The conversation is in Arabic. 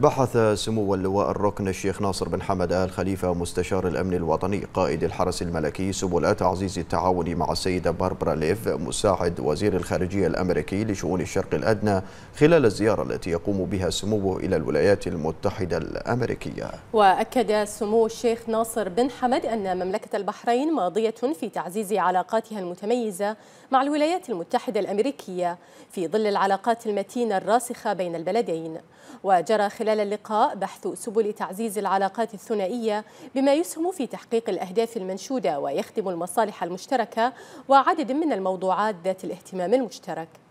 بحث سمو اللواء الركن الشيخ ناصر بن حمد آل خليفة مستشار الأمن الوطني قائد الحرس الملكي سبل تعزيز التعاون مع السيدة باربرا ليف مساعد وزير الخارجية الأمريكي لشؤون الشرق الأدنى خلال الزيارة التي يقوم بها سموه إلى الولايات المتحدة الأمريكية وأكد سمو الشيخ ناصر بن حمد أن مملكة البحرين ماضية في تعزيز علاقاتها المتميزة مع الولايات المتحدة الأمريكية في ظل العلاقات المتينة الراسخة بين البلدين وجرى خلال اللقاء بحث سبل تعزيز العلاقات الثنائية بما يسهم في تحقيق الأهداف المنشودة ويخدم المصالح المشتركة وعدد من الموضوعات ذات الاهتمام المشترك